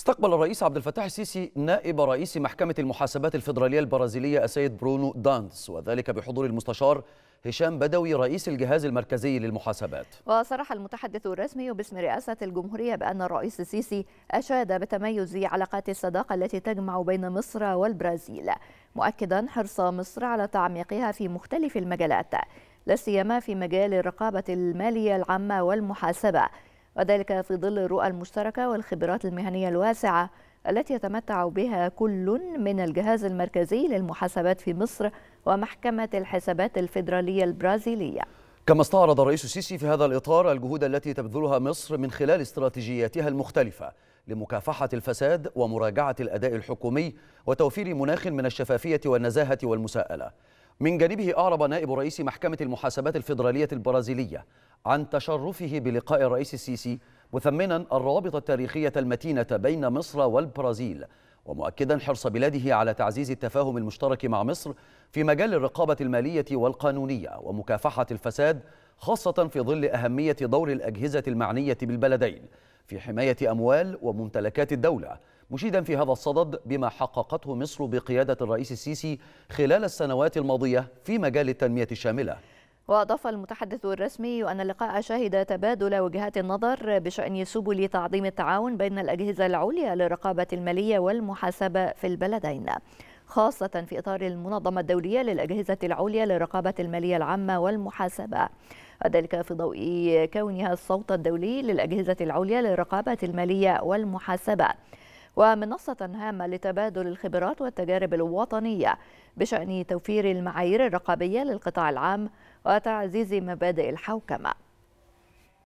استقبل الرئيس عبد الفتاح السيسي نائب رئيس محكمة المحاسبات الفيدرالية البرازيلية السيد برونو دانس وذلك بحضور المستشار هشام بدوي رئيس الجهاز المركزي للمحاسبات وصرح المتحدث الرسمي باسم رئاسة الجمهورية بأن الرئيس السيسي أشاد بتميز علاقات الصداقة التي تجمع بين مصر والبرازيل مؤكدا حرص مصر على تعميقها في مختلف المجالات لا سيما في مجال الرقابة المالية العامة والمحاسبة وذلك في ظل الرؤى المشتركة والخبرات المهنية الواسعة التي يتمتع بها كل من الجهاز المركزي للمحاسبات في مصر ومحكمة الحسابات الفيدرالية البرازيلية كما استعرض الرئيس السيسي في هذا الإطار الجهود التي تبذلها مصر من خلال استراتيجياتها المختلفة لمكافحة الفساد ومراجعة الأداء الحكومي وتوفير مناخ من الشفافية والنزاهة والمساءلة من جانبه أعرب نائب رئيس محكمة المحاسبات الفيدرالية البرازيلية عن تشرفه بلقاء الرئيس السيسي مثمنا الروابط التاريخية المتينة بين مصر والبرازيل ومؤكدا حرص بلاده على تعزيز التفاهم المشترك مع مصر في مجال الرقابة المالية والقانونية ومكافحة الفساد خاصة في ظل أهمية دور الأجهزة المعنية بالبلدين في حماية أموال وممتلكات الدولة مشيدا في هذا الصدد بما حققته مصر بقيادة الرئيس السيسي خلال السنوات الماضية في مجال التنمية الشاملة وأضاف المتحدث الرسمي أن اللقاء شهد تبادل وجهات النظر بشأن سبل تعظيم التعاون بين الأجهزة العليا للرقابة المالية والمحاسبة في البلدين خاصة في إطار المنظمة الدولية للأجهزة العليا للرقابة المالية العامة والمحاسبة وذلك في ضوء كونها الصوت الدولي للأجهزة العليا للرقابة المالية والمحاسبة ومنصة هامة لتبادل الخبرات والتجارب الوطنية بشأن توفير المعايير الرقابية للقطاع العام وتعزيز مبادئ الحوكمة